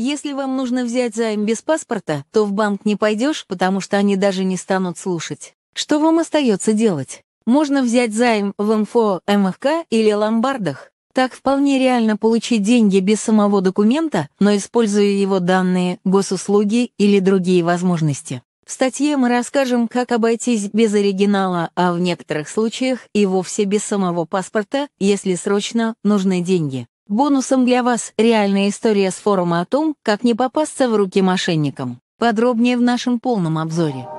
Если вам нужно взять займ без паспорта, то в банк не пойдешь, потому что они даже не станут слушать. Что вам остается делать? Можно взять займ в МФО, МФК или ломбардах. Так вполне реально получить деньги без самого документа, но используя его данные, госуслуги или другие возможности. В статье мы расскажем, как обойтись без оригинала, а в некоторых случаях и вовсе без самого паспорта, если срочно нужны деньги. Бонусом для вас реальная история с форума о том, как не попасться в руки мошенникам. Подробнее в нашем полном обзоре.